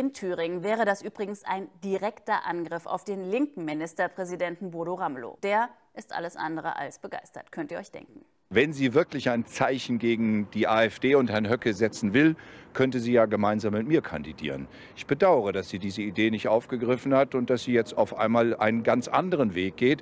In Thüringen wäre das übrigens ein direkter Angriff auf den linken Ministerpräsidenten Bodo Ramelow. Der ist alles andere als begeistert, könnt ihr euch denken. Wenn sie wirklich ein Zeichen gegen die AfD und Herrn Höcke setzen will, könnte sie ja gemeinsam mit mir kandidieren. Ich bedauere, dass sie diese Idee nicht aufgegriffen hat und dass sie jetzt auf einmal einen ganz anderen Weg geht.